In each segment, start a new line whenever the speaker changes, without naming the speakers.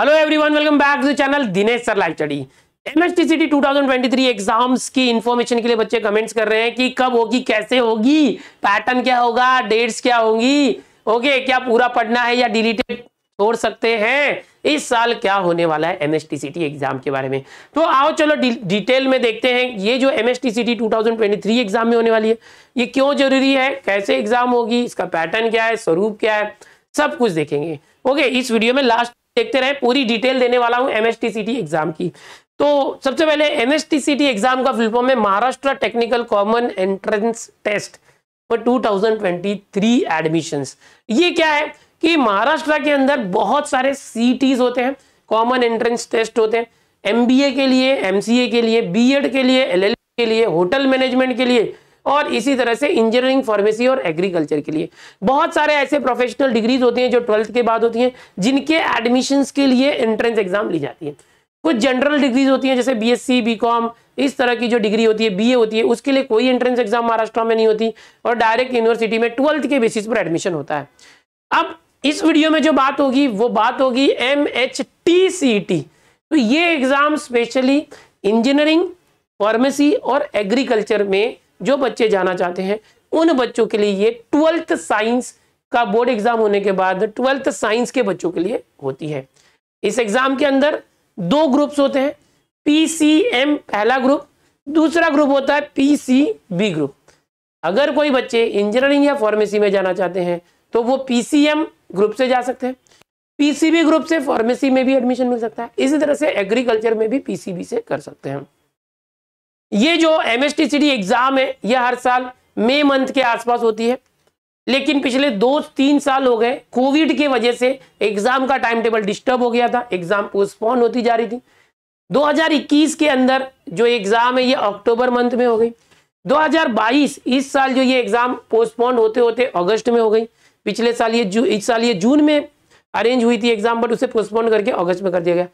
hello everyone welcome back to channel Dinesh sir live study MSTCT 2023 exams की information के लिए बच्चे कमेंट्स कर रहे हैं कि कब होगी कैसे होगी पैटर्न क्या होगा डेट्स क्या होंगी ओके okay, क्या पूरा पढ़ना है या डिलीटेड छोड़ सकते हैं इस साल क्या होने वाला है एमएसटीसीटी एग्जाम के बारे में तो आओ चलो डिटेल में देखते हैं ये जो एमएसटीसीटी 2023 एग्जाम में होने वाली है ये क्यों जरूरी है कैसे एग्जाम होगी इसका पैटर्न क्या है स्वरूप क्या है सब कुछ देखेंगे ओके इस वीडियो में लास्ट देखते रहे पूरी डिटेल देने वाला हूँ एमएसटीसीटी एग्जाम की तो सबसे पहले एम एग्जाम का फुलफॉर्म है Maharashtra technical common entrance test for 2023 admissions ये क्या है कि महाराष्ट्र के अंदर बहुत सारे सीटीज होते हैं कॉमन एंट्रेंस टेस्ट होते हैं एमबीए के लिए एमसीए के लिए बीएड के लिए एलएलबी के लिए होटल मैनेजमेंट के लिए और इसी तरह से इंजीनियरिंग फार्मेसी और एग्रीकल्चर के लिए बहुत सारे ऐसे प्रोफेशनल डिग्रीज होती हैं जो ट्वेल्थ के बाद होती हैं जिनके एडमिशन के लिए एंट्रेंस एग्जाम ली जाती है कुछ जनरल डिग्रीज होती हैं जैसे बीएससी बीकॉम इस तरह की जो डिग्री होती है बीए होती है उसके लिए कोई एंट्रेंस एग्जाम महाराष्ट्र में नहीं होती और डायरेक्ट यूनिवर्सिटी में ट्वेल्थ के बेसिस पर एडमिशन होता है अब इस वीडियो में जो बात होगी वो बात होगी M H T C T तो ये एग्जाम स्पेशली इंजीनियरिंग फार्मेसी और एग्रीकल्चर में जो बच्चे जाना चाहते हैं उन बच्चों के लिए ये ट्वेल्थ साइंस का बोर्ड एग्जाम होने के बाद ट्वेल्थ साइंस के बच्चों के लिए होती है इस एग्जाम के अंदर दो ग्रुप्स होते हैं पीसीएम पहला ग्रुप दूसरा ग्रुप होता है पीसीबी ग्रुप अगर कोई बच्चे इंजीनियरिंग या फार्मेसी में जाना चाहते हैं तो वो पीसीएम ग्रुप से जा सकते हैं पीसीबी ग्रुप से फार्मेसी में भी एडमिशन मिल सकता है इसी तरह से एग्रीकल्चर में भी पीसीबी से कर सकते हैं ये जो एम एस एग्जाम है ये हर साल मई मंथ के आसपास होती है लेकिन पिछले दो तीन साल हो गए कोविड की वजह से एग्जाम का टाइम टेबल डिस्टर्ब हो गया था एग्जाम पोस्टपोन होती जा रही थी 2021 के अंदर जो एग्जाम है ये अक्टूबर मंथ में हो गई 2022 इस साल जो ये एग्जाम पोस्टपोन होते होते अगस्त में हो गई पिछले साल ये जू इस साल ये जून में अरेंज हुई थी एग्जाम बट उसे पोस्टपोन करके अगस्त में कर दिया गया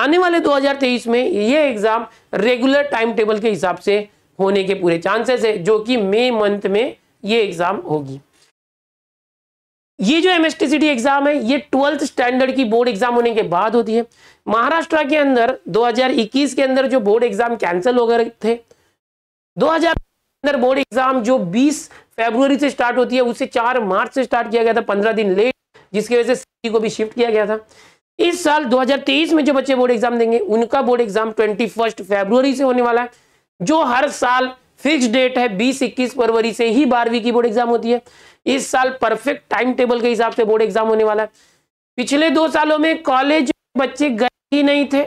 आने वाले 2023 में ये एग्जाम रेगुलर टाइम टेबल के हिसाब से होने के पूरे चांसेस है जो कि मई मंथ में ये एग्जाम होगी ये जो एम एग्जाम है ये ट्वेल्थ स्टैंडर्ड की बोर्ड एग्जाम होने के बाद होती है महाराष्ट्र के अंदर 2021 के अंदर जो बोर्ड एग्जाम कैंसिल हो गए थे 2000 के अंदर बोर्ड एग्जाम जो 20 फरवरी से स्टार्ट होती है उसे 4 मार्च से स्टार्ट किया गया था 15 दिन लेट जिसकी वजह से सीटी को भी शिफ्ट किया गया था इस साल 2023 में जो बच्चे बोर्ड एग्जाम देंगे उनका बोर्ड एग्जाम ट्वेंटी फर्स्ट से होने वाला है जो हर साल फिक्स डेट है बीस इक्कीस फरवरी से ही बारहवीं की बोर्ड एग्जाम होती है इस साल परफेक्ट टाइम टेबल के हिसाब से बोर्ड एग्जाम होने वाला है पिछले दो सालों में कॉलेज बच्चे गए ही नहीं थे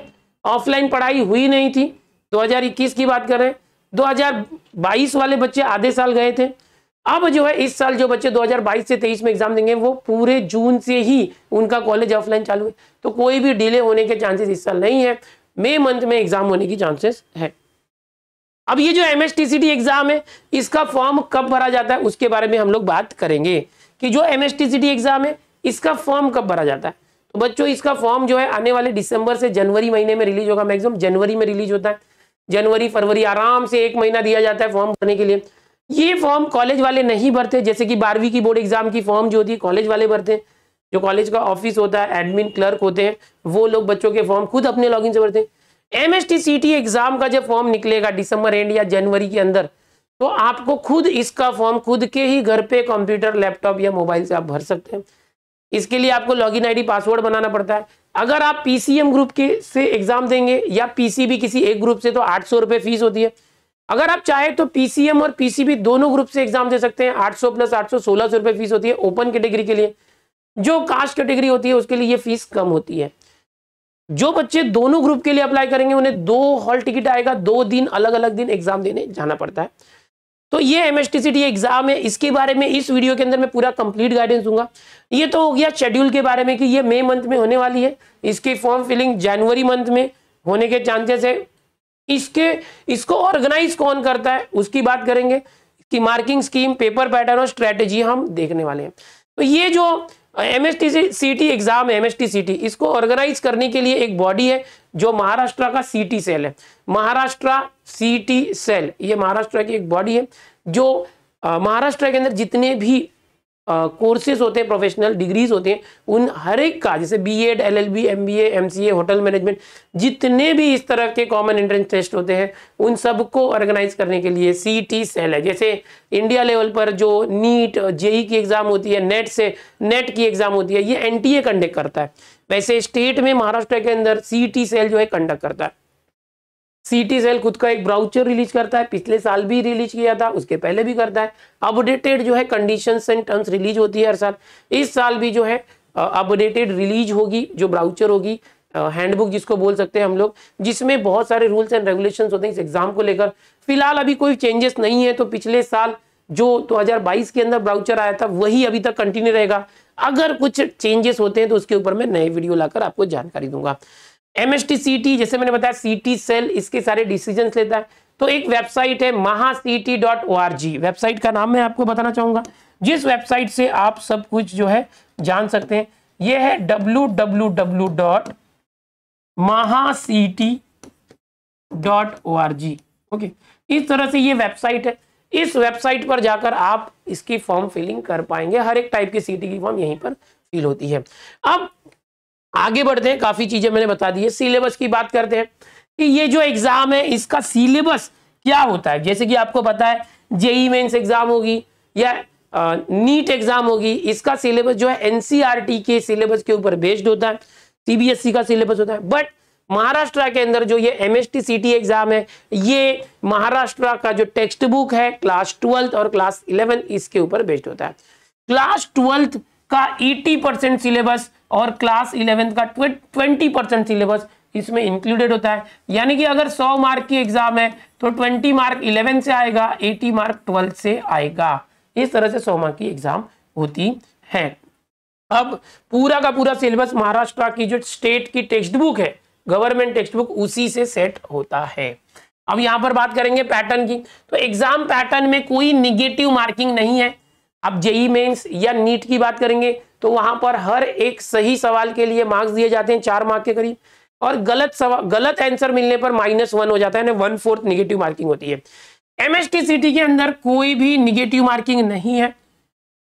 ऑफलाइन पढ़ाई हुई नहीं थी 2021 की बात करें 2022 वाले बच्चे आधे साल गए थे अब जो है इस साल जो बच्चे 2022 से 23 में एग्जाम देंगे वो पूरे जून से ही उनका कॉलेज ऑफलाइन चालू है तो कोई भी डिले होने के चांसेस इस साल नहीं है मई मंथ में एग्जाम होने की चांसेस है अब ये जो एम एग्जाम है इसका फॉर्म कब भरा जाता है उसके बारे में हम लोग बात करेंगे कि जो एम एग्जाम है इसका फॉर्म कब भरा जाता है तो बच्चों इसका फॉर्म जो है आने वाले दिसंबर से जनवरी महीने में रिलीज होगा मैक्सिमम जनवरी में रिलीज होता है जनवरी फरवरी आराम से एक महीना दिया जाता है फॉर्म भरने के लिए ये फॉर्म कॉलेज वाले नहीं भरते जैसे कि बारहवीं की बोर्ड एग्जाम की फॉर्म जो होती है कॉलेज वाले भरते हैं जो कॉलेज का ऑफिस होता है एडमिन क्लर्क होते हैं वो लोग बच्चों के फॉर्म खुद अपने लॉगिन से भरते हैं एम एस एग्जाम का जब फॉर्म निकलेगा दिसंबर एंड या जनवरी के अंदर तो आपको खुद इसका फॉर्म खुद के ही घर पे कंप्यूटर लैपटॉप या मोबाइल से आप भर सकते हैं इसके लिए आपको लॉगिन आईडी पासवर्ड बनाना पड़ता है अगर आप पीसीएम ग्रुप के से एग्जाम देंगे या पीसीबी किसी एक ग्रुप से तो आठ सौ फीस होती है अगर आप चाहे तो पीसीएम और पीसीबी दोनों ग्रुप से एग्जाम दे सकते हैं 800 प्लस 800 सोलह सौ रुपए फीस होती है ओपन कैटेगरी के, के लिए जो कास्ट कैटेगरी होती है उसके लिए ये फीस कम होती है जो बच्चे दोनों ग्रुप के लिए अप्लाई करेंगे उन्हें दो हॉल टिकट आएगा दो दिन अलग अलग दिन एग्जाम देने जाना पड़ता है तो ये एम एस एग्जाम है इसके बारे में इस वीडियो के अंदर मैं पूरा कंप्लीट गाइडेंस दूंगा ये तो हो गया शेड्यूल के बारे में कि ये मई मंथ में होने वाली है इसकी फॉर्म फिलिंग जनवरी मंथ में होने के चांसेस है इसके इसको ऑर्गेनाइज कौन करता है उसकी बात करेंगे कि मार्किंग स्कीम पेपर पैटर्न और स्ट्रेटेजी हम देखने वाले हैं तो ये जो M S T C T exam है M S T C T इसको ऑर्गेनाइज करने के लिए एक बॉडी है जो महाराष्ट्र का सी टी सेल है महाराष्ट्र सी टी सेल ये महाराष्ट्र की एक बॉडी है जो महाराष्ट्र के अंदर जितने भी कोर्सेज होते हैं प्रोफेशनल डिग्रीज होते हैं उन हर एक का जैसे B Ed L L B M B M C A hotel management जितने भी इस तरह के कॉमन एंट्रेंस टेस्ट होते हैं उन सबको ऑर्गेनाइज करने के लिए सी टी सेल है जैसे इंडिया लेवल पर जो नीट जेई e की एग्ज़ाम होती है नेट e से नेट e की एग्ज़ाम होती है ये एन टी ए कंडक्ट करता है वैसे स्टेट में महाराष्ट्र के अंदर सी टी सेल जो है कंडक्ट करता है सीटी सेल खुद का एक ब्राउचर रिलीज करता है पिछले साल भी रिलीज किया था उसके पहले भी करता है अपडेटेड जो है कंडीशन एंड टर्म्स रिलीज होती है हर साल इस साल भी जो है अपडेटेड रिलीज होगी जो ब्राउचर होगी हैंडबुक जिसको बोल सकते हैं हम लोग जिसमें बहुत सारे रूल्स एंड रेगुलेशंस होते हैं इस एग्जाम को लेकर फिलहाल अभी कोई चेंजेस नहीं है तो पिछले साल जो 2022 के अंदर ब्राउचर आया था वही अभी तक कंटिन्यू रहेगा अगर कुछ चेंजेस होते हैं तो उसके ऊपर मैं नए वीडियो लाकर आपको जानकारी दूंगा एमएसटी सीटी जैसे मैंने बताया सी टी सेल इसके सारे डिसीजन लेता है तो एक वेबसाइट है Maha C T dot O R G website का नाम मैं आपको बताना चाहूंगा जिस वेबसाइट से आप सब कुछ जो है जान सकते हैं यह है W W W dot Maha C T dot O R G okay इस तरह से ये वेबसाइट है इस वेबसाइट पर जाकर आप इसकी फॉर्म फिलिंग कर पाएंगे हर एक टाइप की सीटी की फॉर्म यहीं पर फिल होती है अब आगे बढ़ते हैं काफी चीजें मैंने बता दी है सिलेबस की बात करते हैं कि ये जो एग्जाम है इसका सिलेबस क्या होता है जैसे कि आपको पता है जेई मेन्स एग्जाम होगी या नीट एग्जाम होगी इसका सिलेबस जो है एनसीईआरटी के सिलेबस के ऊपर बेस्ड होता है सीबीएसई का सिलेबस होता है बट महाराष्ट्र के अंदर जो ये एम एस एग्जाम है ये महाराष्ट्र का जो टेक्स्ट बुक है क्लास ट्वेल्थ और क्लास इलेवन इसके ऊपर बेस्ड होता है क्लास ट्वेल्थ का 80 परसेंट सिलेबस और क्लास इलेवेंथ का 20 परसेंट सिलेबस इसमें इंक्लूडेड होता है यानी कि अगर 100 मार्क की एग्जाम है तो 20 मार्क इलेवेंथ से आएगा 80 मार्क ट्वेल्थ से आएगा इस तरह से 100 मार्क की एग्जाम होती है अब पूरा का पूरा सिलेबस महाराष्ट्र की जो स्टेट की टेक्स्ट बुक है गवर्नमेंट टेक्स्ट बुक उसी से सेट होता है अब यहां पर बात करेंगे पैटर्न की तो एग्जाम पैटर्न में कोई निगेटिव मार्किंग नहीं है अब जेई मेन्स या नीट की बात करेंगे तो वहां पर हर एक सही सवाल के लिए मार्क्स दिए जाते हैं चार मार्क के करीब और गलत सवाल गलत आंसर मिलने पर माइनस वन हो जाता है वन फोर्थ निगेटिव मार्किंग होती है एमएसटीसीटी के अंदर कोई भी निगेटिव मार्किंग नहीं है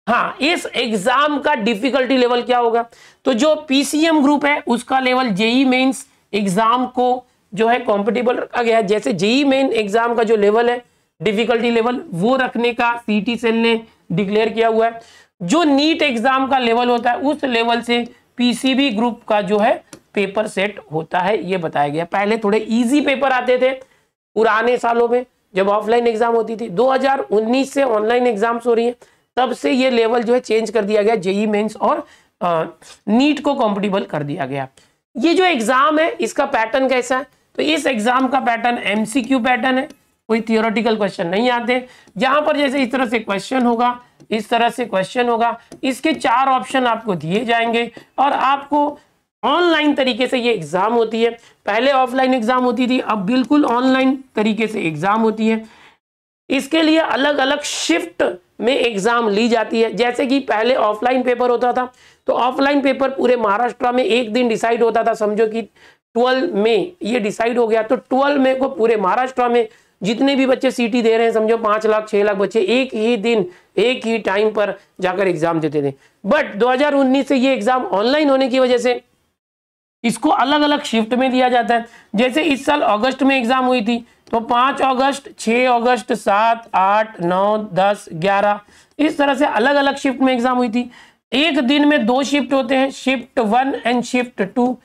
हाँ इस एग्जाम का डिफिकल्टी लेवल क्या होगा तो जो पीसीएम ग्रुप है उसका लेवल जेई मेन्स एग्जाम को जो है कॉम्पिटेबल रखा गया है जैसे जेई मेन एग्जाम का जो लेवल है डिफिकल्टी लेवल वो रखने का सीटी सेल ने डिक्लेयर किया हुआ है जो नीट एग्जाम का लेवल होता है उस लेवल से पीसीबी ग्रुप का जो है पेपर सेट होता है ये बताया गया पहले थोड़े इजी पेपर आते थे पुराने सालों में जब ऑफलाइन एग्जाम होती थी 2019 से ऑनलाइन एग्जाम्स हो रही है तब से ये लेवल जो है चेंज कर दिया गया जेई मेंस e और आ, नीट को कॉम्पिटिबल कर दिया गया ये जो एग्जाम है इसका पैटर्न कैसा है तो इस एग्जाम का पैटर्न एमसीक्यू पैटर्न है कोई थियोरटिकल क्वेश्चन नहीं आते यहाँ पर जैसे इस तरह से क्वेश्चन होगा इस तरह से क्वेश्चन होगा इसके चार ऑप्शन आपको दिए जाएंगे और आपको ऑनलाइन तरीके से ये एग्ज़ाम होती है पहले ऑफलाइन एग्ज़ाम होती थी अब बिल्कुल ऑनलाइन तरीके से एग्ज़ाम होती है इसके लिए अलग अलग शिफ्ट में एग्ज़ाम ली जाती है जैसे कि पहले ऑफलाइन पेपर होता था तो ऑफलाइन पेपर पूरे महाराष्ट्र में एक दिन डिसाइड होता था समझो कि ट्वेल्व में ये डिसाइड हो गया तो ट्वेल्व में को पूरे महाराष्ट्र में जितने भी बच्चे सीटी दे रहे हैं समझो पांच लाख छह लाख बच्चे एक ही दिन एक ही टाइम पर जाकर एग्जाम देते थे बट 2019 से ये एग्जाम ऑनलाइन होने की वजह से इसको अलग अलग शिफ्ट में दिया जाता है जैसे इस साल अगस्त में एग्जाम हुई थी तो पांच अगस्त छह अगस्त सात आठ नौ दस ग्यारह इस तरह से अलग अलग शिफ्ट में एग्जाम हुई थी एक दिन में दो शिफ्ट होते हैं shift one and shift two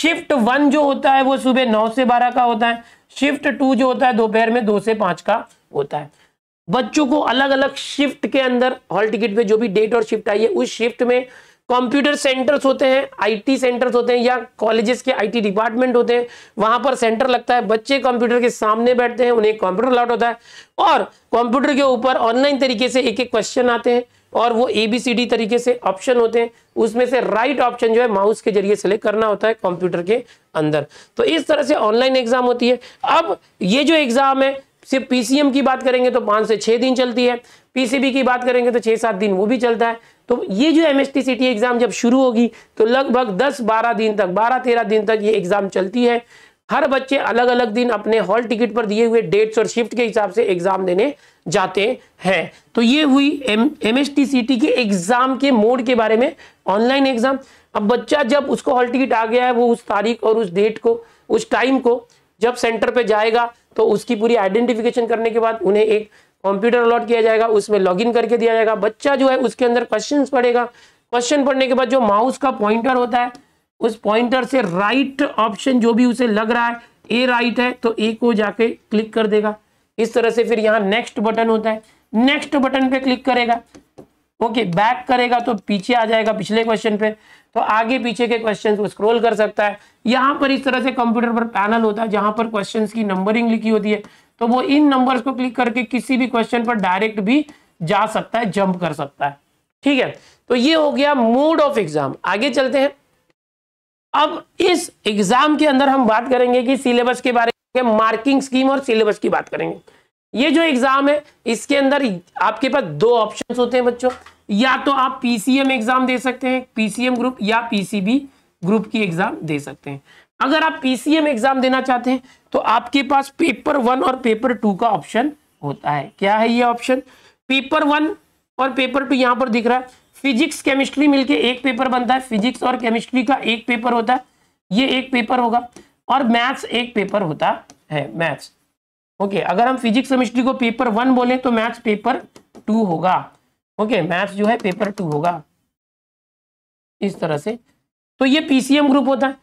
shift one जो होता है वो सुबह नौ से बारह का होता है शिफ्ट टू जो होता है दोपहर में दो से पांच का होता है बच्चों को अलग अलग शिफ्ट के अंदर हॉल टिकट पे जो भी डेट और शिफ्ट आई है उस शिफ्ट में कंप्यूटर सेंटर्स होते हैं आईटी सेंटर्स होते हैं या कॉलेजेस के आईटी डिपार्टमेंट होते हैं वहां पर सेंटर लगता है बच्चे कंप्यूटर के सामने बैठते हैं उन्हें कंप्यूटर अलाउट होता है और कंप्यूटर के ऊपर ऑनलाइन तरीके से एक एक क्वेश्चन आते हैं और वो ए बी सी डी तरीके से ऑप्शन होते हैं उसमें से राइट ऑप्शन जो है माउस के जरिए सेलेक्ट करना होता है कंप्यूटर के अंदर तो इस तरह से ऑनलाइन एग्जाम होती है अब ये जो एग्जाम है सिर्फ पीसीएम की बात करेंगे तो पाँच से छह दिन चलती है पीसीबी की बात करेंगे तो छह सात दिन वो भी चलता है तो ये जो एम एस एग्ज़ाम जब शुरू होगी तो लगभग दस बारह दिन तक बारह तेरह दिन तक ये एग्ज़ाम चलती है हर बच्चे अलग अलग दिन अपने हॉल टिकट पर दिए हुए डेट्स और शिफ्ट के हिसाब से एग्जाम देने जाते हैं तो ये हुई M M S T C T के एग्जाम के मोड के बारे में ऑनलाइन एग्जाम अब बच्चा जब उसको हॉल टिकट आ गया है वो उस तारीख और उस डेट को उस टाइम को जब सेंटर पे जाएगा तो उसकी पूरी आइडेंटिफिकेशन करने के बाद उन्हें एक कंप्यूटर अलॉट किया जाएगा उसमें लॉगिन करके दिया जाएगा बच्चा जो है उसके अंदर क्वेश्चन पढ़ेगा क्वेश्चन पढ़ने के बाद जो माउस का पॉइंटर होता है उस पॉइंटर से राइट ऑप्शन जो भी उसे लग रहा है ए राइट है तो ए को जाके क्लिक कर देगा इस तरह से फिर यहाँ नेक्स्ट बटन होता है नेक्स्ट बटन पे क्लिक करेगा ओके बैक करेगा तो पीछे आ जाएगा पिछले क्वेश्चन पे तो आगे पीछे के क्वेश्चन को स्क्रॉल कर सकता है यहाँ पर इस तरह से कंप्यूटर पर पैनल होता है जहां पर क्वेश्चन की नंबरिंग लिखी होती है तो वो इन नंबर्स को क्लिक करके किसी भी क्वेश्चन पर डायरेक्ट भी जा सकता है जंप कर सकता है ठीक है तो ये हो गया मोड ऑफ एग्जाम आगे चलते हैं अब इस एग्जाम के अंदर हम बात करेंगे कि सिलेबस के बारे में मार्किंग स्कीम और सिलेबस की बात करेंगे ये जो एग्जाम है इसके अंदर आपके पास दो ऑप्शंस होते हैं बच्चों या तो आप पीसीएम एग्जाम दे सकते हैं पीसीएम ग्रुप या पीसीबी ग्रुप की एग्जाम दे सकते हैं अगर आप पीसीएम एग्जाम देना चाहते हैं तो आपके पास पेपर वन और पेपर टू का ऑप्शन होता है क्या है ये ऑप्शन पेपर वन और पेपर टू यहां पर दिख रहा है फिजिक्स केमिस्ट्री मिलके एक पेपर बनता है फिजिक्स और केमिस्ट्री का एक पेपर होता है ये एक पेपर होगा और मैथ्स एक पेपर होता है मैथ्स ओके okay, अगर हम फिजिक्स केमिस्ट्री को पेपर वन बोले तो मैथ्स पेपर टू होगा ओके okay, मैथ्स जो है पेपर टू होगा इस तरह से तो ये पीसीएम ग्रुप होता है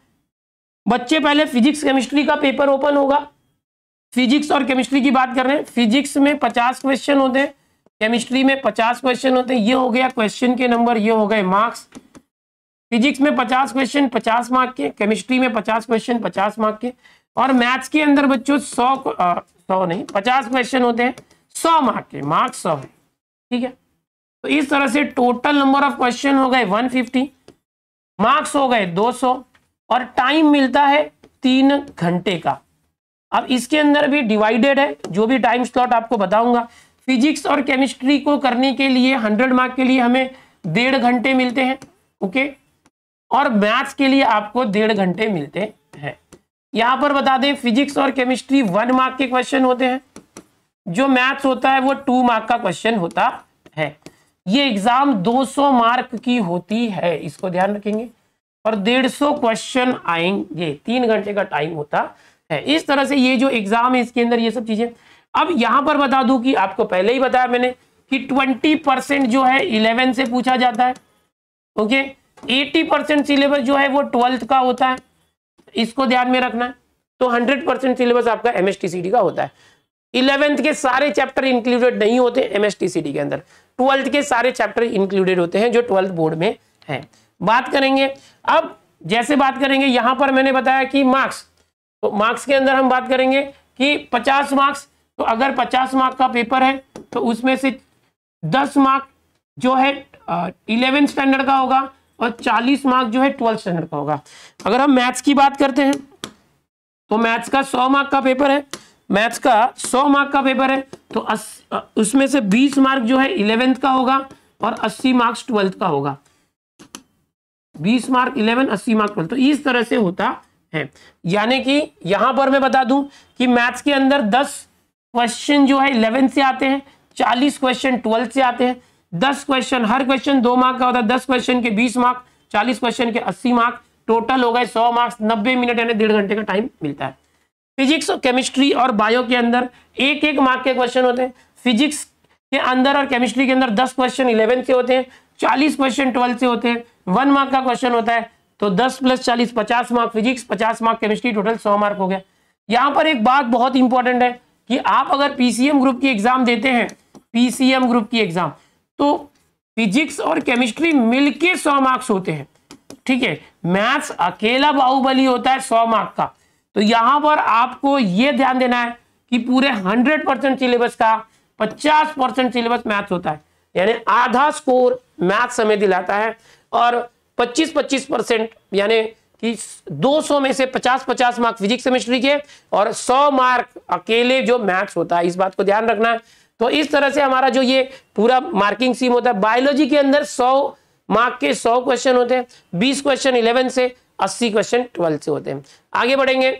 बच्चे पहले फिजिक्स केमिस्ट्री का पेपर ओपन होगा फिजिक्स और केमिस्ट्री की बात कर रहे हैं फिजिक्स में पचास क्वेश्चन होते हैं केमिस्ट्री में पचास क्वेश्चन होते हैं ये हो गया क्वेश्चन के नंबर ये हो गए मार्क्स फिजिक्स में पचास क्वेश्चन पचास मार्क के केमिस्ट्री में पचास क्वेश्चन पचास मार्क के और मैथ्स के अंदर बच्चों सौ सौ नहीं पचास क्वेश्चन होते हैं सौ मार्क के मार्क्स सौ है ठीक है तो इस तरह से टोटल नंबर ऑफ क्वेश्चन हो गए फिफ्टी मार्क्स हो गए सौ और टाइम मिलता है तीन घंटे का अब इसके अंदर भी डिवाइडेड है जो भी टाइम स्लॉट आपको बताऊंगा फिजिक्स और केमिस्ट्री को करने के लिए हंड्रेड मार्क के लिए हमें डेढ़ घंटे मिलते हैं ओके और मैथ्स के लिए आपको डेढ़ घंटे मिलते हैं यहां पर बता दें फिजिक्स और केमिस्ट्री वन मार्क के क्वेश्चन होते हैं जो मैथ्स होता है वो टू मार्क का क्वेश्चन होता है ये एग्जाम 200 मार्क की होती है इसको ध्यान रखेंगे और 150 क्वेश्चन आएंगे तीन घंटे का टाइम होता है इस तरह से ये जो एग्जाम है इसके अंदर ये सब चीजें अब यहां पर बता दू कि आपको पहले ही बताया मैंने कि 20 परसेंट जो है 11 से पूछा जाता है ओके 80 परसेंट सिलेबस जो है वो ट्वेल्थ का होता है इसको ध्यान में रखना है तो 100 परसेंट सिलेबस आपका एम का होता है इलेवेंथ के सारे चैप्टर इंक्लूडेड नहीं होते एम के अंदर ट्वेल्थ के सारे चैप्टर इंक्लूडेड होते हैं जो ट्वेल्थ बोर्ड में है बात करेंगे अब जैसे बात करेंगे यहां पर मैंने बताया कि मार्क्स तो मार्क्स के अंदर हम बात करेंगे कि 50 मार्क्स तो अगर पचास मार्क का पेपर है तो उसमें से दस मार्क जो है इलेवेंथ स्टैंडर्ड का होगा और चालीस मार्क जो है ट्वेल्थ स्टैंडर्ड का होगा अगर हम मैथ्स की बात करते हैं तो मैथ्स का सौ मार्क का पेपर है मैथ्स का सौ मार्क का पेपर है तो अस, उसमें से बीस मार्क जो है इलेवेंथ का होगा और अस्सी मार्क्स ट्वेल्थ का होगा बीस मार्क इलेवन अस्सी मार्क ट्वेल्थ तो इस तरह से होता है यानी कि यहां पर मैं बता दूं कि मैथ्स के अंदर दस क्वेश्चन जो है इलेवन से आते हैं चालीस क्वेश्चन ट्वेल्व से आते हैं दस क्वेश्चन हर क्वेश्चन दो मार्क का होता है दस क्वेश्चन के बीस मार्क चालीस क्वेश्चन के अस्सी मार्क टोटल हो गए सौ मार्क्स नब्बे मिनट यानी डेढ़ घंटे का टाइम मिलता है फिजिक्स केमिस्ट्री और बायो के अंदर एक एक मार्क के क्वेश्चन होते हैं फिजिक्स के अंदर और केमिस्ट्री के अंदर दस क्वेश्चन इलेवन से होते हैं चालीस क्वेश्चन ट्वेल्व से होते हैं वन मार्क का क्वेश्चन होता है तो दस प्लस चालीस पचास मार्क फिजिक्स पचास मार्क केमिस्ट्री टोटल सौ मार्क हो गया यहाँ पर एक बात बहुत इंपॉर्टेंट है कि आप अगर पीसीएम ग्रुप की एग्जाम देते हैं पीसीएम ग्रुप की एग्जाम तो फिजिक्स और केमिस्ट्री मिलके सौ मार्क्स होते हैं ठीक है मैथ्स अकेला बाहुबली होता है सौ मार्क का तो यहां पर आपको यह ध्यान देना है कि पूरे हंड्रेड परसेंट सिलेबस का पचास परसेंट सिलेबस मैथ्स होता है यानी आधा स्कोर मैथ्स हमें दिलाता है और पच्चीस पच्चीस परसेंट यानी कि 200 में से 50 50 मार्क फिजिक्स केमिस्ट्री के और 100 मार्क अकेले जो मैथ्स होता है इस बात को ध्यान रखना है तो इस तरह से हमारा जो ये पूरा मार्किंग सीम होता है बायोलॉजी के अंदर 100 मार्क के 100 क्वेश्चन होते हैं 20 क्वेश्चन 11 से 80 क्वेश्चन 12 से होते हैं आगे बढ़ेंगे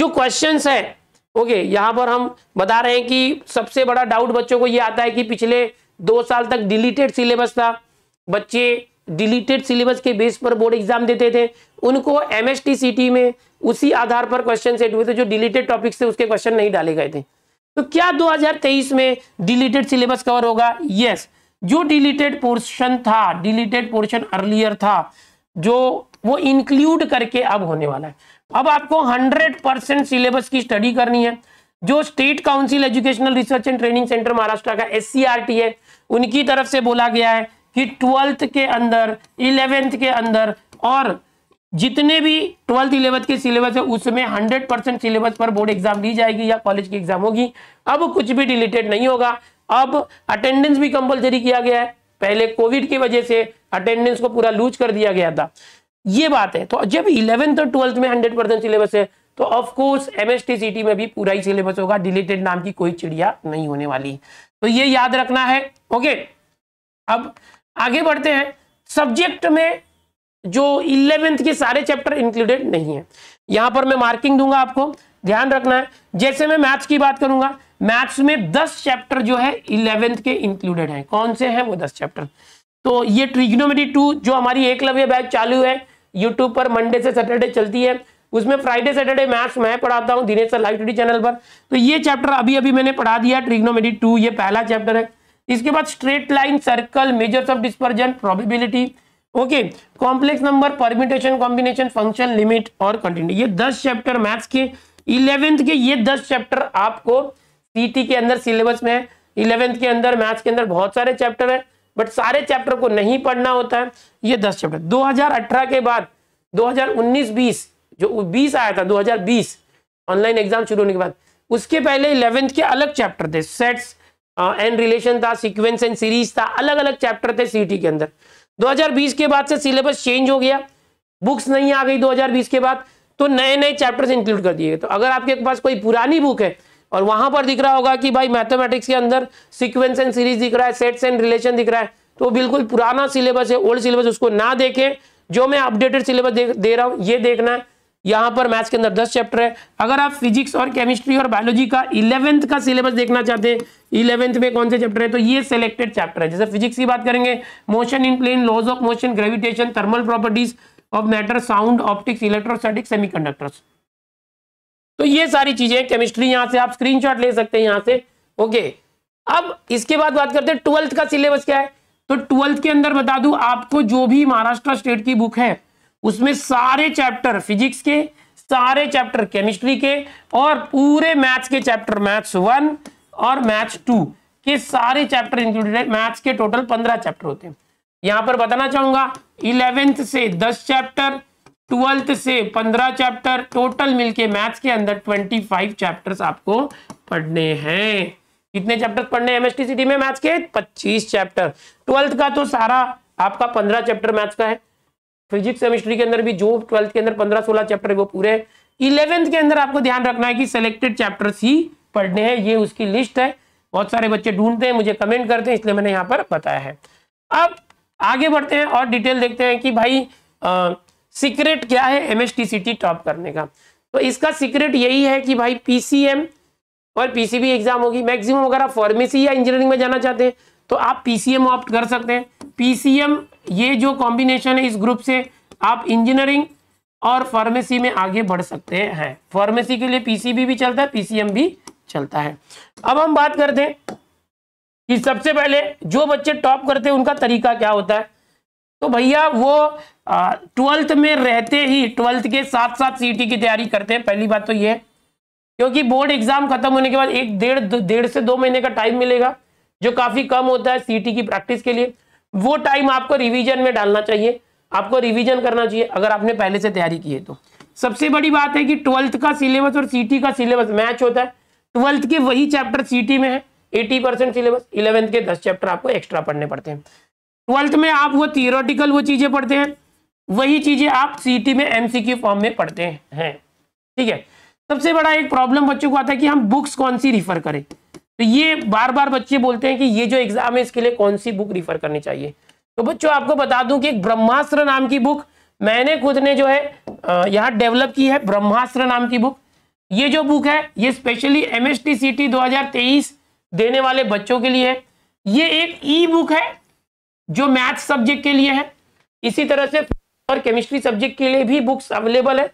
जो क्वेश्चन है ओके यहाँ पर हम बता रहे हैं कि सबसे बड़ा डाउट बच्चों को यह आता है कि पिछले दो साल तक डिलीटेड सिलेबस था बच्चे डिलीटेड सिलेबस के बेस पर बोर्ड एग्जाम देते थे उनको एम में उसी आधार पर क्वेश्चन सेट हुए थे जो डिलीटेड टॉपिक से उसके क्वेश्चन नहीं डाले गए थे तो क्या 2023 में डिलीटेड सिलेबस कवर होगा यस जो डिलीटेड पोर्शन था डिलीटेड पोर्शन अर्लियर था जो वो इंक्लूड करके अब होने वाला है अब आपको 100 परसेंट सिलेबस की स्टडी करनी है जो state council educational research and training centre Maharashtra का एस है उनकी तरफ से बोला गया है कि ट्वेल्थ के अंदर इलेवेंथ के अंदर और जितने भी ट्वेल्थ इलेवंथ के सिलेबस है उसमें हंड्रेड परसेंट सिलेबस पर बोर्ड एग्जाम ली जाएगी या कॉलेज की एग्जाम होगी अब कुछ भी डिलीटेड नहीं होगा अब अटेंडेंस भी कंपलसरी किया गया है पहले कोविड की वजह से अटेंडेंस को पूरा लूज कर दिया गया था ये बात है तो जब इलेवेंथ और ट्वेल्थ में हंड्रेड परसेंट सिलेबस है तो of course M S T C T में भी पूरा ही सिलेबस होगा डिलीटेड नाम की कोई चिड़िया नहीं होने वाली तो ये याद रखना है ओके अब आगे बढ़ते हैं सब्जेक्ट में जो इलेवेंथ के सारे चैप्टर इंक्लूडेड नहीं है यहां पर मैं मार्किंग दूंगा आपको ध्यान रखना है जैसे मैं मैथ्स की बात करूंगा मैथ्स में दस चैप्टर जो है इलेवेंथ के इंक्लूडेड है कौन से हैं वो दस चैप्टर तो ये ट्रिग्नोमेट्री टू जो हमारी एकलव्य बैच चालू है यूट्यूब पर मंडे से सैटरडे चलती है उसमें फ्राइडे सैटरडे मैथ्स मैं पढ़ाता हूँ Dinesh sir live study channel पर तो ये चैप्टर अभी अभी मैंने पढ़ा दिया ट्रिग्नोमेट्री टू ये पहला चैप्टर है इसके बाद straight line circle measures of dispersion probability okay complex number permutation combination function limit और कंटिन्यू ये दस चैप्टर मैथ्स के इलेवेंथ के ये दस चैप्टर आपको सीटी के अंदर सिलेबस में है इलेवेंथ के अंदर मैथ्स के अंदर बहुत सारे चैप्टर है बट सारे चैप्टर को नहीं पढ़ना होता है ये दस चैप्टर 2018 के बाद 2019-20 जो 20 आया था 2020 ऑनलाइन एग्जाम शुरू होने के बाद उसके पहले इलेवेंथ के अलग चैप्टर थे सेट्स एंड हाँ, रिलेशन था सीक्वेंस एंड सीरीज था अलग अलग चैप्टर थे सीटी के अंदर 2020 के बाद से सिलेबस चेंज हो गया बुक्स नहीं आ गई 2020 के बाद तो नए नए चैप्टर्स इंक्लूड कर दिए तो अगर आपके पास कोई पुरानी बुक है और वहां पर दिख रहा होगा कि भाई मैथमेटिक्स के अंदर सिक्वेंस एंड सीरीज दिख रहा है सेट्स एंड रिलेशन दिख रहा है तो बिल्कुल पुराना सिलेबस है ओल्ड सिलेबस उसको ना देखें जो मैं अपडेटेड सिलेबस दे, दे रहा हूँ ये देखना है यहाँ पर मैथ्स के अंदर दस चैप्टर है अगर आप फिजिक्स और केमिस्ट्री और बायोलॉजी का इलेवेंथ का सिलेबस देखना चाहते हैं इलेवेंथ में कौन से चैप्टर है तो ये सिलेक्टेड चैप्टर है जैसे फिजिक्स की बात करेंगे motion in plane laws of motion gravitation thermal properties of matter sound optics electrostatic semi तो ये सारी चीजें केमिस्ट्री यहाँ से आप स्क्रीन ले सकते हैं यहाँ से ओके अब इसके बाद बात करते हैं ट्वेल्थ का सिलेबस क्या है तो ट्वेल्थ के अंदर बता दू आपको जो भी महाराष्ट्र स्टेट की बुक है उसमें सारे चैप्टर फिजिक्स के सारे चैप्टर केमिस्ट्री के और पूरे मैथ्स के चैप्टर मैथ्स वन और मैथ्स टू के सारे चैप्टर इंक्लूडेड है मैथ्स के टोटल पंद्रह चैप्टर होते हैं यहां पर बताना चाहूंगा इलेवेंथ से दस चैप्टर ट्वेल्थ से पंद्रह चैप्टर टोटल मिलके मैथ्स के अंदर ट्वेंटी फाइव चैप्टर्स आपको पढ़ने हैं कितने चैप्टर पढ़ने हैं एमएसटी सिटी में मैथ्स के पच्चीस चैप्टर ट्वेल्थ का तो सारा आपका पंद्रह चैप्टर मैथ्स का है फिजिक्स केमिस्ट्री के अंदर भी जो ट्वेल्थ के अंदर पंद्रह सोलह चैप्टर वो पूरे इलेवेंथ के अंदर आपको ध्यान रखना है कि सिलेक्टेड चैप्टर ही पढ़ने हैं ये उसकी लिस्ट है बहुत सारे बच्चे ढूंढते हैं मुझे कमेंट करते हैं इसलिए मैंने यहाँ पर बताया है अब आगे बढ़ते हैं और डिटेल देखते हैं कि भाई सीक्रेट क्या है एम टॉप करने का तो इसका सीक्रेट यही है कि भाई पीसीएम और पीसीबी एग्जाम होगी मैक्सिमम अगर आप फार्मेसी या इंजीनियरिंग में जाना चाहते हैं तो आप पीसीएम ऑप्ट कर सकते हैं पीसीएम ये जो कॉम्बिनेशन है इस ग्रुप से आप इंजीनियरिंग और फार्मेसी में आगे बढ़ सकते हैं फार्मेसी के लिए पीसीबी भी चलता है पीसीएम भी चलता है अब हम बात करते हैं कि सबसे पहले जो बच्चे टॉप करते हैं उनका तरीका क्या होता है तो भैया वो ट्वेल्थ में रहते ही ट्वेल्थ के साथ साथ सीटी की तैयारी करते हैं पहली बात तो ये क्योंकि बोर्ड एग्जाम खत्म होने के बाद एक डेढ़ डेढ़ से दो महीने का टाइम मिलेगा जो काफी कम होता है सीटी e की प्रैक्टिस के लिए वो टाइम आपको रिवीजन में डालना चाहिए आपको रिवीजन करना चाहिए अगर आपने पहले से तैयारी की है तो सबसे बड़ी बात है कि ट्वेल्थ का सिलेबस और सीटी का सिलेबस मैच होता है ट्वेल्थ के वही चैप्टर सीटी में है एटी परसेंट सिलेबस इलेवेंथ के दस चैप्टर आपको एक्स्ट्रा पढ़ने पड़ते हैं ट्वेल्थ में आप वो थियोरटिकल वो चीज़ें पढ़ते हैं वही चीज़ें आप सीटी में एमसीक्यू फॉर्म में पढ़ते हैं ठीक है सबसे बड़ा एक प्रॉब्लम बच्चों को आता है कि हम बुक्स कौन सी रिफर करें तो ये बार बार बच्चे बोलते हैं कि ये जो एग्जाम है इसके लिए कौन सी बुक रिफर करनी चाहिए तो बच्चों आपको बता दूं कि एक ब्रह्मास्त्र नाम की बुक मैंने खुद ने जो है यहाँ डेवलप की है ब्रह्मास्त्र नाम की बुक ये जो बुक है ये specially M S T C T दो देने वाले बच्चों के लिए है ये एक ई बुक है जो मैथ सब्जेक्ट के लिए है इसी तरह से और केमिस्ट्री सब्जेक्ट के लिए भी बुक्स अवेलेबल है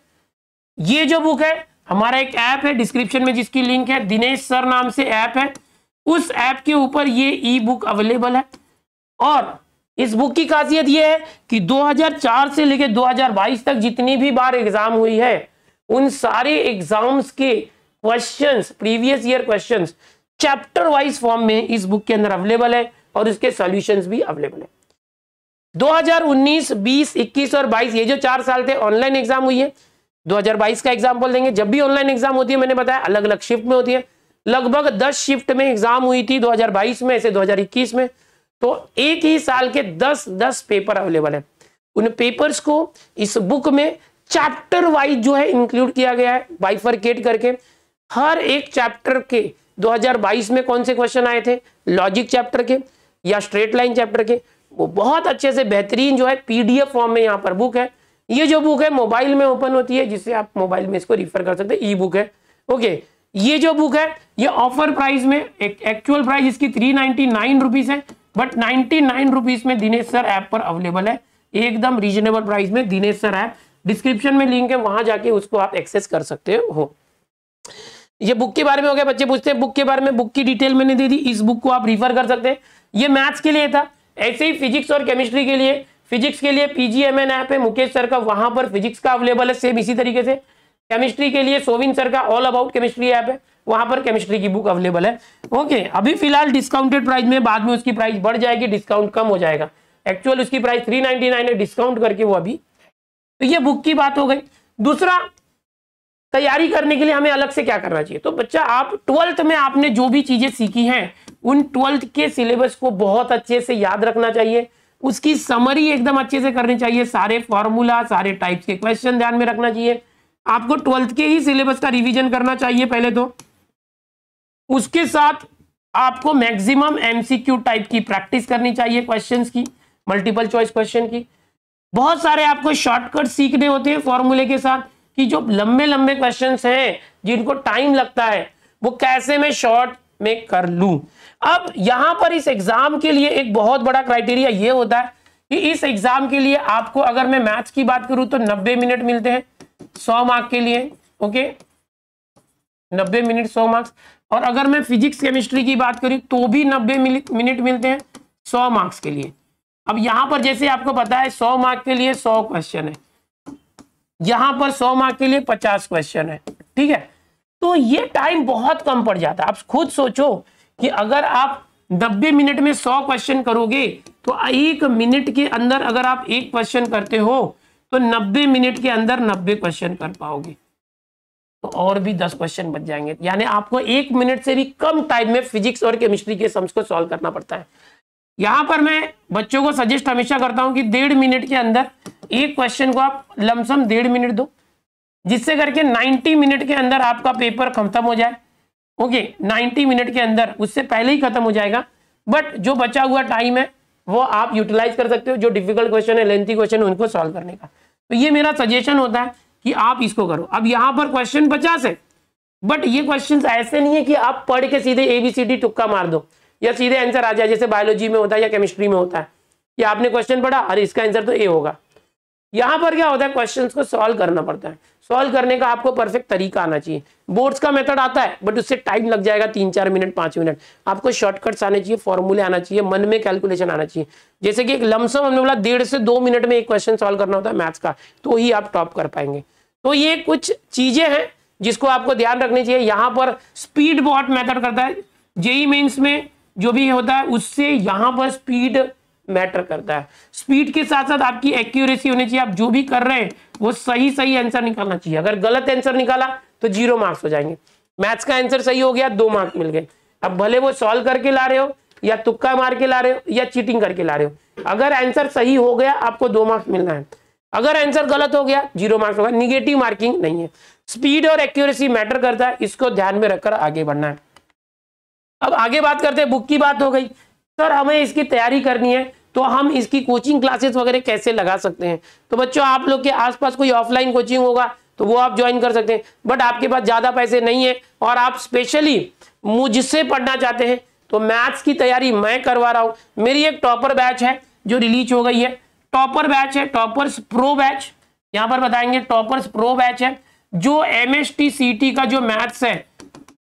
ये जो बुक है हमारा एक ऐप है डिस्क्रिप्शन में जिसकी लिंक है दिनेश सर नाम से ऐप है उस ऐप के ऊपर ये ई बुक अवेलेबल है और इस बुक की खासियत ये है कि 2004 से लेकर 2022 तक जितनी भी बार एग्जाम हुई है उन सारे एग्जाम्स के questions previous year questions chapter wise form में इस बुक के अंदर अवेलेबल है और इसके सॉल्यूशंस भी अवेलेबल है 2019, 20, 21 और 22 ये जो चार साल थे ऑनलाइन एग्जाम हुई है 2022 का एग्जाम्पल देंगे जब भी ऑनलाइन एग्जाम होती है मैंने बताया अलग अलग शिफ्ट में होती है लगभग 10 शिफ्ट में एग्जाम हुई थी 2022 में ऐसे 2021 में तो एक ही साल के 10 10 पेपर अवेलेबल है उन पेपर्स को इस बुक में चैप्टर वाइज जो है इंक्लूड किया गया है बाइफरकेट करके हर एक चैप्टर के 2022 में कौन से क्वेश्चन आए थे लॉजिक चैप्टर के या स्ट्रेट लाइन चैप्टर के वो बहुत अच्छे से बेहतरीन जो है पीडीएफ फॉर्म में यहाँ पर बुक है ये जो बुक है मोबाइल में ओपन होती है जिससे आप मोबाइल में इसको रिफर कर सकते हैं ई बुक है ओके ये जो बुक है ये ऑफर प्राइस में एक एक्चुअल प्राइस इसकी थ्री नाइनटी नाइन रुपीज है बट नाइनटी नाइन रुपीज में दिनेश सर ऐप पर अवेलेबल है एकदम रीजनेबल प्राइस में दिनेश सर ऐप डिस्क्रिप्शन में लिंक है वहां जाके उसको आप एक्सेस कर सकते हो ये बुक के बारे में हो गया बच्चे पूछते हैं बुक के बारे में बुक की डिटेल मैंने दे दी इस बुक को आप रिफर कर सकते हैं ये मैथ्स के लिए था ऐसे ही फिजिक्स और केमिस्ट्री के लिए फिजिक्स के लिए पीजीएमएन ऐप है मुकेश सर का वहां पर फिजिक्स का अवेलेबल है सेम इसी तरीके से केमिस्ट्री के लिए सोविन सर का ऑल अबाउट केमिस्ट्री ऐप है वहां पर केमिस्ट्री की बुक अवेलेबल है ओके अभी फिलहाल डिस्काउंटेड प्राइस में बाद में उसकी प्राइस बढ़ जाएगी डिस्काउंट कम हो जाएगा एक्चुअल उसकी प्राइस थ्री नाइनटी नाइन है डिस्काउंट करके वो अभी तो ये बुक की बात हो गई दूसरा तैयारी करने के लिए हमें अलग से क्या करना चाहिए तो बच्चा आप ट्वेल्थ में आपने जो भी चीजें सीखी हैं उन ट्वेल्थ के सिलेबस को बहुत अच्छे से याद रखना चाहिए उसकी समरी एकदम अच्छे से करनी चाहिए सारे फॉर्मूला सारे टाइप्स के क्वेश्चन ध्यान में रखना चाहिए आपको ट्वेल्थ के ही सिलेबस का रिवीजन करना चाहिए पहले तो उसके साथ आपको मैक्सिमम एमसीक्यू टाइप की प्रैक्टिस करनी चाहिए क्वेश्चंस की मल्टीपल चॉइस क्वेश्चन की बहुत सारे आपको शॉर्टकट सीखने होते हैं फॉर्मूले के साथ कि जो लंबे लंबे क्वेश्चंस हैं जिनको टाइम लगता है वो कैसे मैं शॉर्ट में कर लू अब यहां पर इस एग्जाम के लिए एक बहुत बड़ा क्राइटेरिया ये होता है कि इस एग्जाम के लिए आपको अगर मैं मैथ्स की बात करूं तो 90 मिनट मिलते हैं 100 मार्क के लिए ओके 90 मिनट 100 मार्क्स और अगर मैं फिजिक्स केमिस्ट्री की बात करूं तो भी 90 मिनट मिलते हैं 100 मार्क्स के लिए अब यहां पर जैसे आपको पता है 100 मार्क के लिए 100 क्वेश्चन है यहां पर 100 मार्क के लिए 50 क्वेश्चन है ठीक है तो ये टाइम बहुत कम पड़ जाता है आप खुद सोचो कि अगर आप नब्बे मिनट में सौ क्वेश्चन करोगे तो एक मिनट के अंदर अगर आप एक क्वेश्चन करते हो तो नब्बे मिनट के अंदर नब्बे क्वेश्चन कर पाओगे तो और भी दस क्वेश्चन बच जाएंगे यानी आपको एक मिनट से भी कम टाइम में फिजिक्स और केमिस्ट्री के सम्स को सॉल्व करना पड़ता है यहां पर मैं बच्चों को सजेस्ट हमेशा करता हूं कि डेढ़ मिनट के अंदर एक क्वेश्चन को आप लमसम डेढ़ मिनट दो जिससे करके 90 मिनट के अंदर आपका पेपर खत्म हो जाए ओके 90 मिनट के अंदर उससे पहले ही खत्म हो जाएगा बट जो बचा हुआ टाइम है वो आप यूटिलाइज कर सकते हो जो डिफिकल्ट क्वेश्चन है लेंथी क्वेश्चन उनको सॉल्व करने का तो ये मेरा सजेशन होता है कि आप इसको करो अब यहाँ पर क्वेश्चन पचास है बट ये क्वेश्चन ऐसे नहीं है कि आप पढ़ के सीधे एबीसीडी टुक्का मार दो या सीधे आंसर आ जाए जैसे बायोलॉजी में होता है या केमिस्ट्री में होता है कि आपने क्वेश्चन पढ़ा अरे इसका आंसर तो ए होगा यहाँ पर क्या होता है क्वेश्चन को सॉल्व करना पड़ता है सॉल्व करने का आपको परफेक्ट तरीका आना चाहिए बोर्ड्स का मेथड आता है बट उससे टाइम लग जाएगा तीन चार मिनट पांच मिनट आपको शॉर्टकट्स आने चाहिए फॉर्मूले आना चाहिए मन में कैलकुलेशन आना चाहिए जैसे कि एक लमसम हमने बोला डेढ़ से दो मिनट में एक क्वेश्चन सॉल्व करना होता है मैथ्स का तो ही आप टॉप कर पाएंगे तो ये कुछ चीजें हैं जिसको आपको ध्यान रखनी चाहिए यहाँ पर स्पीड बॉट मैथड करता है जेई मेन्स e में जो भी होता है उससे यहाँ पर स्पीड मैटर करता है स्पीड के साथ साथ आपकी एक्यूरेसी होनी चाहिए आप जो भी कर रहे हैं वो सही सही आंसर निकालना चाहिए अगर गलत आंसर निकाला तो जीरो मार्क्स हो जाएंगे मैथ्स का आंसर सही हो गया दो मार्क्स मिल गए अब भले वो सॉल्व करके ला रहे हो या तुक्का मार के ला रहे हो या चीटिंग करके ला रहे हो अगर आंसर सही हो गया आपको दो मार्क्स मिलना है अगर आंसर गलत हो गया जीरो मार्क्स होगा निगेटिव मार्किंग नहीं है स्पीड और एक्यूरेसी मैटर करता है इसको ध्यान में रखकर आगे बढ़ना है अब आगे बात करते हैं बुक की बात हो गई सर हमें इसकी तैयारी करनी है तो हम इसकी कोचिंग क्लासेस वगैरह कैसे लगा सकते हैं तो बच्चों आप लोग के आसपास कोई ऑफलाइन कोचिंग होगा तो वो आप ज्वाइन कर सकते हैं बट आपके पास ज़्यादा पैसे नहीं है और आप स्पेशली मुझसे पढ़ना चाहते हैं तो मैथ्स की तैयारी मैं करवा रहा हूं मेरी एक टॉपर बैच है जो रिलीज हो गई है टॉपर बैच है टॉपर्स प्रो बैच यहाँ पर बताएंगे टॉपर्स प्रो बैच है जो एम एस का जो मैथ्स है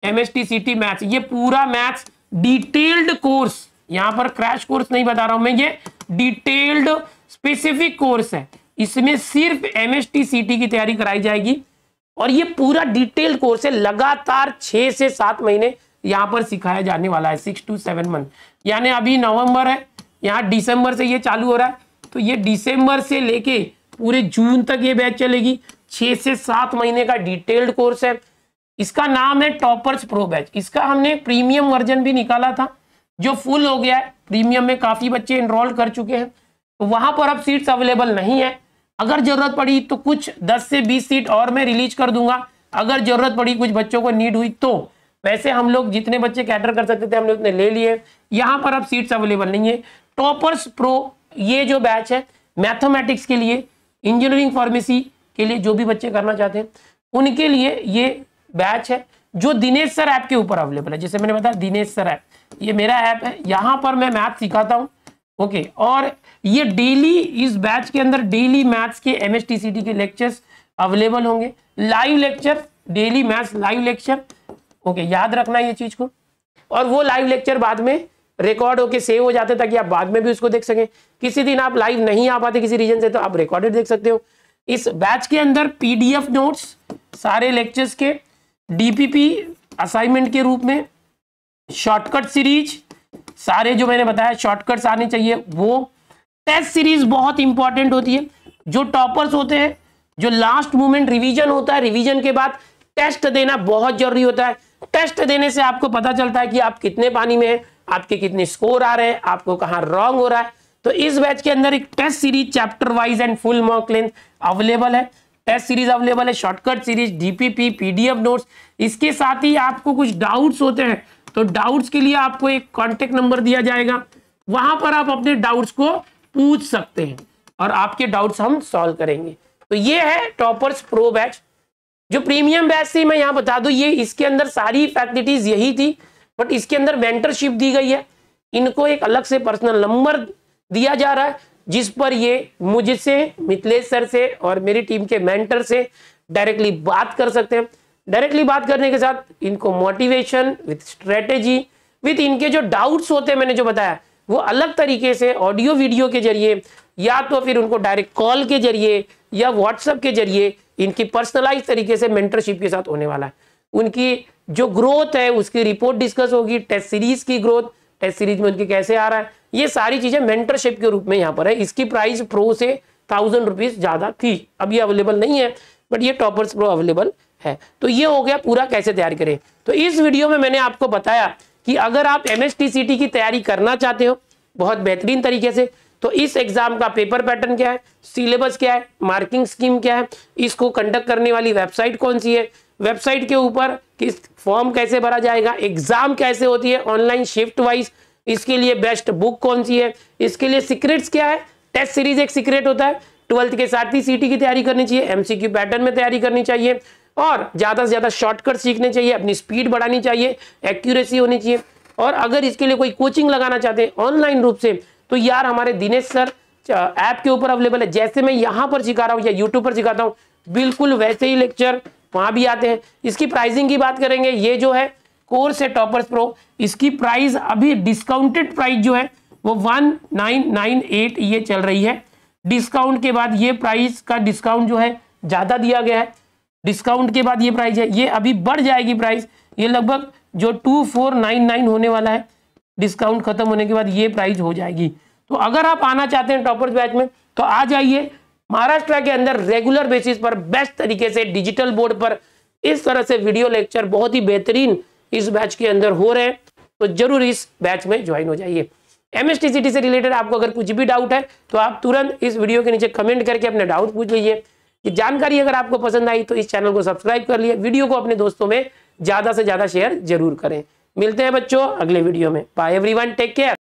एम एस मैथ्स ये पूरा मैथ्स डिटेल्ड कोर्स यहां पर क्रैश कोर्स नहीं बता रहा हूं मैं ये डिटेल्ड स्पेसिफिक कोर्स है इसमें सिर्फ एम एस की तैयारी कराई जाएगी और ये पूरा डिटेल्ड कोर्स है लगातार छह से सात महीने यहां पर सिखाया जाने वाला है सिक्स टू सेवन मंथ यानी अभी नवंबर है यहाँ दिसंबर से ये चालू हो रहा है तो ये दिसंबर से लेके पूरे जून तक ये बैच चलेगी छह से सात महीने का डिटेल्ड कोर्स है इसका नाम है टॉपर्स प्रो बैच इसका हमने प्रीमियम वर्जन भी निकाला था जो फुल हो गया है प्रीमियम में काफ़ी बच्चे इनरोल कर चुके हैं तो वहां पर अब सीट्स अवेलेबल नहीं है अगर ज़रूरत पड़ी तो कुछ 10 से 20 सीट और मैं रिलीज कर दूंगा अगर ज़रूरत पड़ी कुछ बच्चों को नीड हुई तो वैसे हम लोग जितने बच्चे कैटर कर सकते थे हम लोग ले लिए यहाँ पर अब सीट्स अवेलेबल नहीं है टॉपर्स प्रो ये जो बैच है मैथमेटिक्स के लिए इंजीनियरिंग फार्मेसी के लिए जो भी बच्चे करना चाहते हैं उनके लिए ये बैच है जो दिनेश सर ऐप के ऊपर अवेलेबल है जैसे मैंने बताया दिनेश सर ऐप ये मेरा ऐप है यहाँ पर मैं मैथ सिखाता हूँ ओके और ये डेली इस बैच के अंदर डेली मैथ्स के एम के लेक्चर्स अवेलेबल होंगे live lecture daily maths live lecture okay याद रखना ये चीज़ को और वो लाइव लेक्चर बाद में रिकॉर्ड होके सेव हो जाते ताकि आप बाद में भी उसको देख सकें किसी दिन आप लाइव नहीं आ पाते किसी रीजन से तो आप रिकॉर्डेड देख सकते हो इस बैच के अंदर पीडीएफ नोट्स सारे लेक्चर्स के डीपीपी असाइनमेंट के रूप में शॉर्टकट सीरीज सारे जो मैंने बताया शॉर्टकट्स आने चाहिए वो टेस्ट सीरीज बहुत इंपॉर्टेंट होती है जो टॉपर्स होते हैं जो लास्ट मोमेंट रिवीजन होता है रिवीजन के बाद टेस्ट देना बहुत जरूरी होता है टेस्ट देने से आपको पता चलता है कि आप कितने पानी में हैं आपके कितने स्कोर आ रहे हैं आपको कहाँ रॉन्ग हो रहा है तो इस बैच के अंदर एक test series chapter wise and full mock length available है टेस्ट सीरीज अवेलेबल है shortcut series DPP PDF notes इसके साथ ही आपको कुछ डाउट्स होते हैं तो डाउट्स के लिए आपको एक कॉन्टेक्ट नंबर दिया जाएगा वहां पर आप अपने डाउट्स को पूछ सकते हैं और आपके डाउट्स हम सॉल्व करेंगे तो ये है टॉपर्स प्रो बैच जो प्रीमियम बैच थी मैं यहाँ बता दू ये इसके अंदर सारी फैसिलिटीज यही थी बट इसके अंदर मेंटरशिप दी गई है इनको एक अलग से पर्सनल नंबर दिया जा रहा है जिस पर ये मुझसे मिथिलेश सर से और मेरी टीम के मेंटर से डायरेक्टली बात कर सकते हैं डायरेक्टली बात करने के साथ इनको मोटिवेशन विथ स्ट्रेटेजी विथ इनके जो डाउट्स होते हैं मैंने जो बताया वो अलग तरीके से ऑडियो वीडियो के जरिए या तो फिर उनको डायरेक्ट कॉल के जरिए या व्हाट्सएप के जरिए इनकी पर्सनलाइज तरीके से मेंटरशिप के साथ होने वाला है उनकी जो ग्रोथ है उसकी रिपोर्ट डिस्कस होगी टेस्ट सीरीज की ग्रोथ टेस्ट सीरीज में उनके कैसे आ रहा है ये सारी चीज़ें मेंटरशिप के रूप में यहाँ पर है इसकी प्राइस प्रो से थाउजेंड रुपीज़ ज़्यादा थी अब ये अवेलेबल नहीं है बट ये टॉपर्स प्रो अवेलेबल है तो ये हो गया पूरा कैसे तैयार करें तो इस वीडियो में मैंने आपको बताया कि अगर आप एम की तैयारी करना चाहते हो बहुत बेहतरीन तरीके से तो इस एग्जाम का पेपर पैटर्न क्या है सिलेबस क्या है मार्किंग स्कीम क्या है इसको कंडक्ट करने वाली वेबसाइट कौन सी है वेबसाइट के ऊपर किस फॉर्म कैसे भरा जाएगा एग्जाम कैसे होती है ऑनलाइन शिफ्ट वाइज इसके लिए बेस्ट बुक कौन सी है इसके लिए सीक्रेट्स क्या है टेस्ट सीरीज एक सीक्रेट होता है ट्वेल्थ के साथ ही सीटी की तैयारी करनी चाहिए एमसीक्यू पैटर्न में तैयारी करनी चाहिए और ज़्यादा से ज़्यादा शॉर्टकट सीखने चाहिए अपनी स्पीड बढ़ानी चाहिए एक्यूरेसी होनी चाहिए और अगर इसके लिए कोई कोचिंग लगाना चाहते हैं ऑनलाइन रूप से तो यार हमारे दिनेश सर ऐप के ऊपर अवेलेबल है जैसे मैं यहाँ पर सिखा रहा हूँ या यूट्यूब पर सिखाता हूँ बिल्कुल वैसे ही लेक्चर वहाँ भी आते हैं इसकी प्राइसिंग की बात करेंगे ये जो है कोर्स है टॉपर्स प्रो इसकी प्राइस अभी डिस्काउंटेड प्राइस जो है वो वन नाइन नाइन एट ये चल रही है डिस्काउंट के बाद ये प्राइस का डिस्काउंट जो है ज़्यादा दिया गया है डिस्काउंट के बाद ये प्राइस है ये अभी बढ़ जाएगी प्राइस ये लगभग जो टू फोर नाइन नाइन होने वाला है डिस्काउंट खत्म होने के बाद ये प्राइस हो जाएगी तो अगर आप आना चाहते हैं टॉपर्स बैच में तो आ जाइए महाराष्ट्र के अंदर रेगुलर बेसिस पर बेस्ट तरीके से डिजिटल बोर्ड पर इस तरह से वीडियो लेक्चर बहुत ही बेहतरीन इस बैच के अंदर हो रहे हैं तो जरूर इस बैच में ज्वाइन हो जाइए एमएसटीसीटी से रिलेटेड आपको अगर कुछ भी डाउट है तो आप तुरंत इस वीडियो के नीचे कमेंट करके अपने डाउट पूछ लीजिए ये जानकारी अगर आपको पसंद आई तो इस चैनल को सब्सक्राइब कर लिए वीडियो को अपने दोस्तों में ज़्यादा से ज़्यादा शेयर जरूर करें मिलते हैं बच्चों अगले वीडियो में बाय एवरीवन टेक केयर